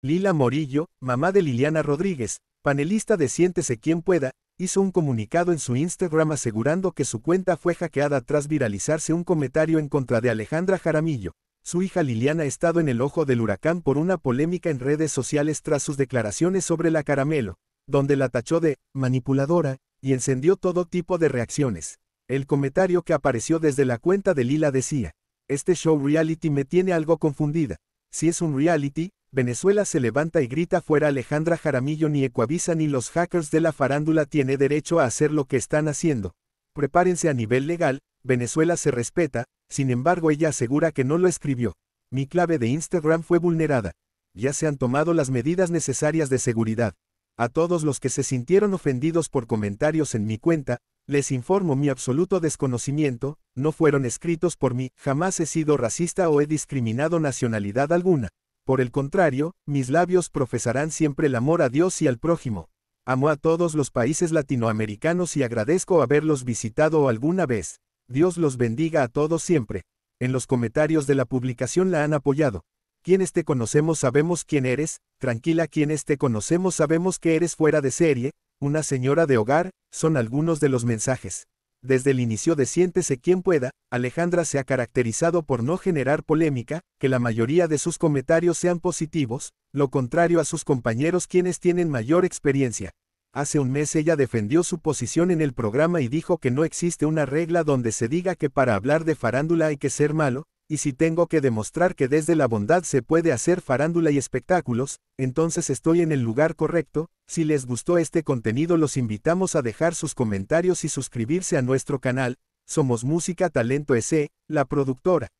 Lila Morillo, mamá de Liliana Rodríguez, panelista de Siéntese quien pueda, hizo un comunicado en su Instagram asegurando que su cuenta fue hackeada tras viralizarse un comentario en contra de Alejandra Jaramillo. Su hija Liliana ha estado en el ojo del huracán por una polémica en redes sociales tras sus declaraciones sobre la caramelo, donde la tachó de manipuladora y encendió todo tipo de reacciones. El comentario que apareció desde la cuenta de Lila decía, este show reality me tiene algo confundida. Si es un reality, Venezuela se levanta y grita fuera Alejandra Jaramillo ni Ecuavisa ni los hackers de la farándula tiene derecho a hacer lo que están haciendo. Prepárense a nivel legal, Venezuela se respeta, sin embargo ella asegura que no lo escribió. Mi clave de Instagram fue vulnerada. Ya se han tomado las medidas necesarias de seguridad. A todos los que se sintieron ofendidos por comentarios en mi cuenta, les informo mi absoluto desconocimiento, no fueron escritos por mí, jamás he sido racista o he discriminado nacionalidad alguna. Por el contrario, mis labios profesarán siempre el amor a Dios y al prójimo. Amo a todos los países latinoamericanos y agradezco haberlos visitado alguna vez. Dios los bendiga a todos siempre. En los comentarios de la publicación la han apoyado. Quienes te conocemos sabemos quién eres, tranquila quienes te conocemos sabemos que eres fuera de serie, una señora de hogar, son algunos de los mensajes. Desde el inicio de Siéntese quien pueda, Alejandra se ha caracterizado por no generar polémica, que la mayoría de sus comentarios sean positivos, lo contrario a sus compañeros quienes tienen mayor experiencia. Hace un mes ella defendió su posición en el programa y dijo que no existe una regla donde se diga que para hablar de farándula hay que ser malo, y si tengo que demostrar que desde la bondad se puede hacer farándula y espectáculos, entonces estoy en el lugar correcto, si les gustó este contenido los invitamos a dejar sus comentarios y suscribirse a nuestro canal, somos Música Talento S, la productora.